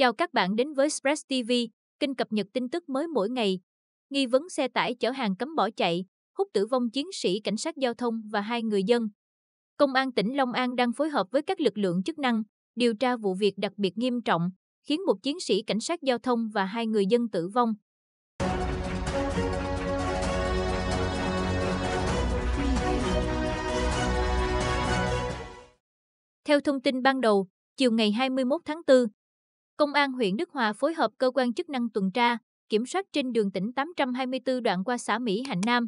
Chào các bạn đến với Express TV, kênh cập nhật tin tức mới mỗi ngày. Nghi vấn xe tải chở hàng cấm bỏ chạy, hút tử vong chiến sĩ cảnh sát giao thông và hai người dân. Công an tỉnh Long An đang phối hợp với các lực lượng chức năng điều tra vụ việc đặc biệt nghiêm trọng, khiến một chiến sĩ cảnh sát giao thông và hai người dân tử vong. Theo thông tin ban đầu, chiều ngày 21 tháng 4, Công an huyện Đức Hòa phối hợp cơ quan chức năng tuần tra, kiểm soát trên đường tỉnh 824 đoạn qua xã Mỹ Hạnh Nam.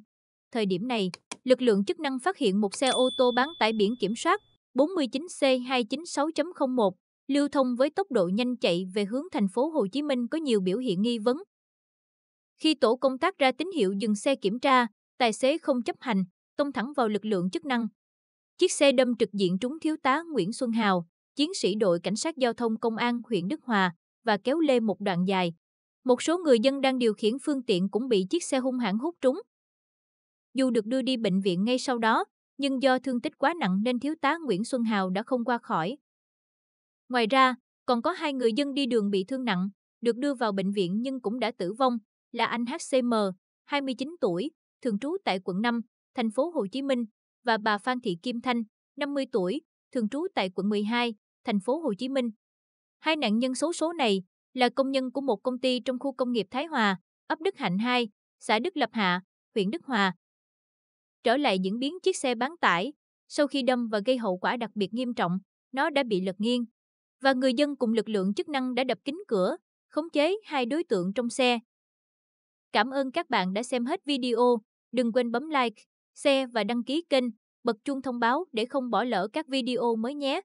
Thời điểm này, lực lượng chức năng phát hiện một xe ô tô bán tải biển kiểm soát 49C296.01 lưu thông với tốc độ nhanh chạy về hướng thành phố Hồ Chí Minh có nhiều biểu hiện nghi vấn. Khi tổ công tác ra tín hiệu dừng xe kiểm tra, tài xế không chấp hành, tông thẳng vào lực lượng chức năng. Chiếc xe đâm trực diện trúng thiếu tá Nguyễn Xuân Hào, chiến sĩ đội cảnh sát giao thông công an huyện Đức Hòa và kéo lê một đoạn dài. Một số người dân đang điều khiển phương tiện cũng bị chiếc xe hung hãn hút trúng. Dù được đưa đi bệnh viện ngay sau đó, nhưng do thương tích quá nặng nên thiếu tá Nguyễn Xuân Hào đã không qua khỏi. Ngoài ra, còn có hai người dân đi đường bị thương nặng, được đưa vào bệnh viện nhưng cũng đã tử vong, là anh HCM, 29 tuổi, thường trú tại quận 5, thành phố Hồ Chí Minh, và bà Phan Thị Kim Thanh, 50 tuổi, thường trú tại quận 12, thành phố Hồ Chí Minh. Hai nạn nhân số số này là công nhân của một công ty trong khu công nghiệp Thái Hòa, ấp Đức Hạnh 2, xã Đức Lập Hạ, huyện Đức Hòa. Trở lại diễn biến chiếc xe bán tải, sau khi đâm và gây hậu quả đặc biệt nghiêm trọng, nó đã bị lật nghiêng. Và người dân cùng lực lượng chức năng đã đập kính cửa, khống chế hai đối tượng trong xe. Cảm ơn các bạn đã xem hết video. Đừng quên bấm like, share và đăng ký kênh, bật chuông thông báo để không bỏ lỡ các video mới nhé.